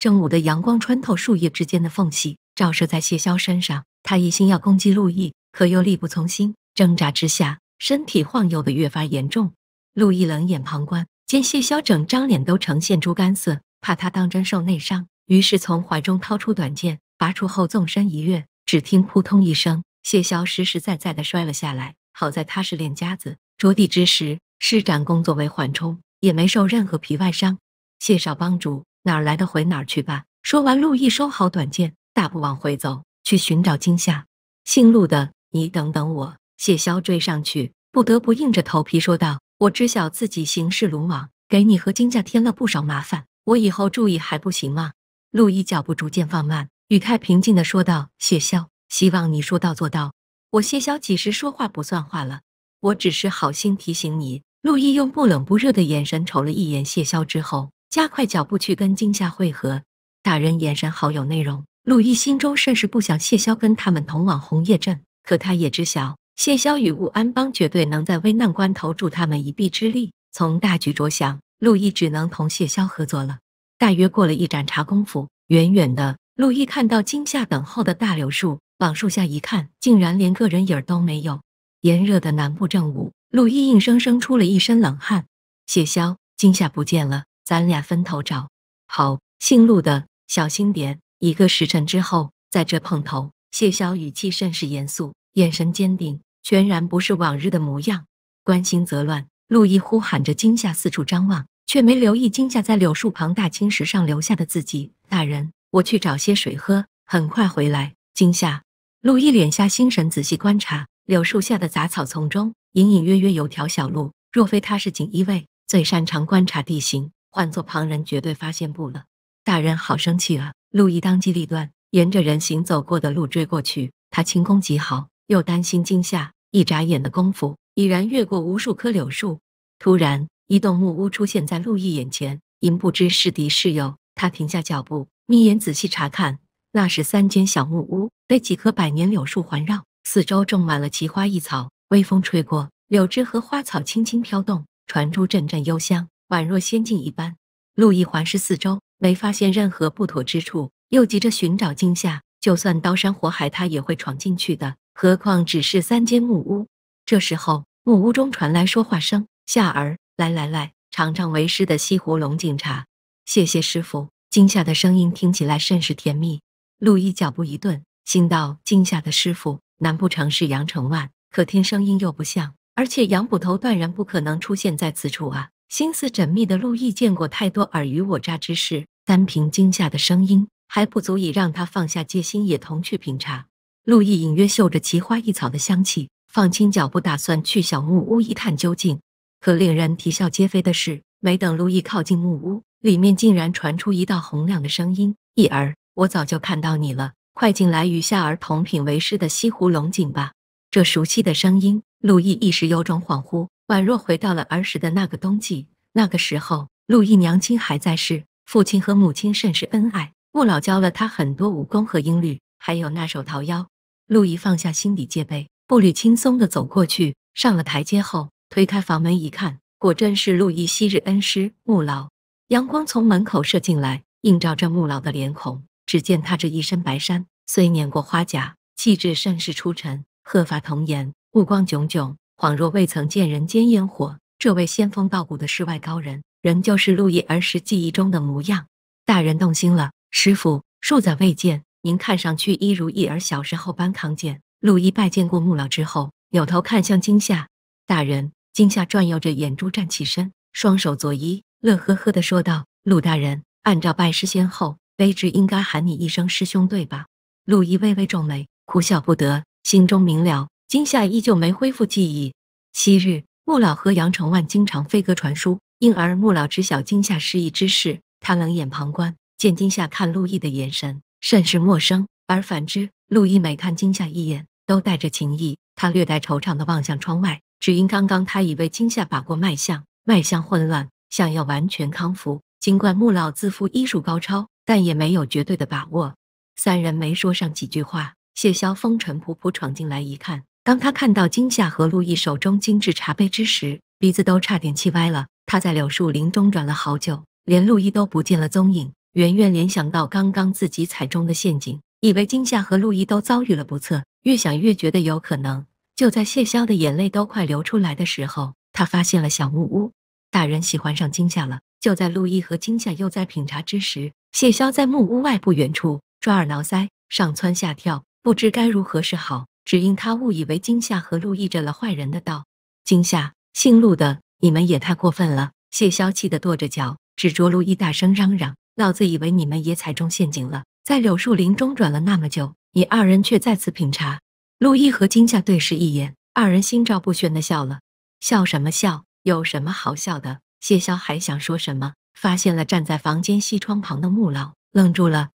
正午的阳光穿透树叶之间的缝隙，照射在谢霄身上。他一心要攻击陆毅，可又力不从心，挣扎之下，身体晃悠的越发严重。陆毅冷眼旁观，见谢霄整张脸都呈现猪肝色，怕他当真受内伤，于是从怀中掏出短剑，拔出后纵身一跃。只听扑通一声，谢霄实实在在的摔了下来。好在他是练家子，着地之时施展功作为缓冲，也没受任何皮外伤。谢少帮主。哪儿来的回哪儿去吧！说完，陆毅收好短剑，大步往回走，去寻找惊夏。姓陆的，你等等我！谢霄追上去，不得不硬着头皮说道：“我知晓自己行事鲁莽，给你和金家添了不少麻烦，我以后注意还不行吗？”陆毅脚步逐渐放慢，语态平静的说道：“谢霄，希望你说到做到。我谢霄几时说话不算话了？我只是好心提醒你。”陆毅用不冷不热的眼神瞅了一眼谢霄之后。加快脚步去跟惊夏汇合，大人眼神好有内容。陆毅心中甚是不想谢霄跟他们同往红叶镇，可他也知晓谢霄与武安邦绝对能在危难关头助他们一臂之力。从大局着想，陆毅只能同谢霄合作了。大约过了一盏茶功夫，远远的陆毅看到惊吓等候的大柳树，往树下一看，竟然连个人影都没有。炎热的南部正午，陆毅硬生生出了一身冷汗。谢霄，惊吓不见了。咱俩分头找，好。姓陆的，小心点。一个时辰之后，在这碰头。谢霄语气甚是严肃，眼神坚定，全然不是往日的模样。关心则乱。陆毅呼喊着惊吓，四处张望，却没留意惊吓在柳树旁大青石上留下的字迹。大人，我去找些水喝，很快回来。惊吓。陆毅敛下心神，仔细观察柳树下的杂草丛中，隐隐约约有条小路。若非他是锦衣卫，最擅长观察地形。换做旁人，绝对发现不了。大人好生气啊！路易当机立断，沿着人行走过的路追过去。他轻功极好，又担心惊吓，一眨眼的功夫已然越过无数棵柳树。突然，一栋木屋出现在路易眼前，因不知是敌是友，他停下脚步，眯眼仔细查看。那是三间小木屋，被几棵百年柳树环绕，四周种满了奇花异草。微风吹过，柳枝和花草轻轻飘动，传出阵阵幽香。宛若仙境一般，陆毅环视四周，没发现任何不妥之处，又急着寻找惊吓。就算刀山火海，他也会闯进去的，何况只是三间木屋。这时候，木屋中传来说话声：“夏儿，来来来，尝尝为师的西湖龙井茶。”谢谢师傅。惊吓的声音听起来甚是甜蜜。陆毅脚步一顿，心道：惊吓的师傅难不成是杨成万？可听声音又不像，而且杨捕头断然不可能出现在此处啊。心思缜密的陆毅见过太多尔虞我诈之事，单凭惊吓的声音还不足以让他放下戒心，也同去品茶。陆毅隐约嗅着奇花异草的香气，放轻脚步，打算去小木屋一探究竟。可令人啼笑皆非的是，没等陆毅靠近木屋，里面竟然传出一道洪亮的声音：“意儿，我早就看到你了，快进来与夏儿同品为师的西湖龙井吧。”这熟悉的声音，陆毅一时有种恍惚。宛若回到了儿时的那个冬季，那个时候陆毅娘亲还在世，父亲和母亲甚是恩爱。穆老教了他很多武功和音律，还有那首《桃夭》。陆毅放下心底戒备，步履轻松地走过去，上了台阶后，推开房门一看，果真是陆毅昔日恩师穆老。阳光从门口射进来，映照着穆老的脸孔。只见他这一身白衫，虽年过花甲，气质甚是出尘，鹤发童颜，目光炯炯。恍若未曾见人间烟火，这位仙风道骨的世外高人，仍旧是陆毅儿时记忆中的模样。大人动心了，师傅，数载未见，您看上去一如一儿小时候般康健。陆毅拜见过穆老之后，扭头看向惊夏大人。惊夏转悠着眼珠，站起身，双手作揖，乐呵呵地说道：“陆大人，按照拜师先后，卑职应该喊你一声师兄，对吧？”陆毅微微皱眉，哭笑不得，心中明了，惊夏依旧没恢复记忆。昔日，穆老和杨承万经常飞鸽传书，因而穆老知晓今夏失忆之事。他冷眼旁观，见金夏看陆毅的眼神甚是陌生；而反之，陆毅每看金夏一眼，都带着情意。他略带惆怅地望向窗外，只因刚刚他以为金夏把过脉象，脉象混乱，想要完全康复。尽管穆老自负医术高超，但也没有绝对的把握。三人没说上几句话，谢霄风尘仆仆闯进来，一看。当他看到金夏和陆毅手中精致茶杯之时，鼻子都差点气歪了。他在柳树林中转了好久，连陆毅都不见了踪影。圆圆联想到刚刚自己踩中的陷阱，以为金夏和陆毅都遭遇了不测。越想越觉得有可能。就在谢霄的眼泪都快流出来的时候，他发现了小木屋。大人喜欢上金夏了。就在陆毅和金夏又在品茶之时，谢霄在木屋外不远处抓耳挠腮，上蹿下跳，不知该如何是好。只因他误以为惊夏和陆毅着了坏人的道。惊夏，姓陆的，你们也太过分了！谢霄气得跺着脚，指着陆毅大声嚷嚷：“老子以为你们也踩中陷阱了，在柳树林中转了那么久，你二人却再次品茶。”陆毅和惊夏对视一眼，二人心照不宣的笑了。笑什么笑？有什么好笑的？谢霄还想说什么，发现了站在房间西窗旁的穆老，愣住了。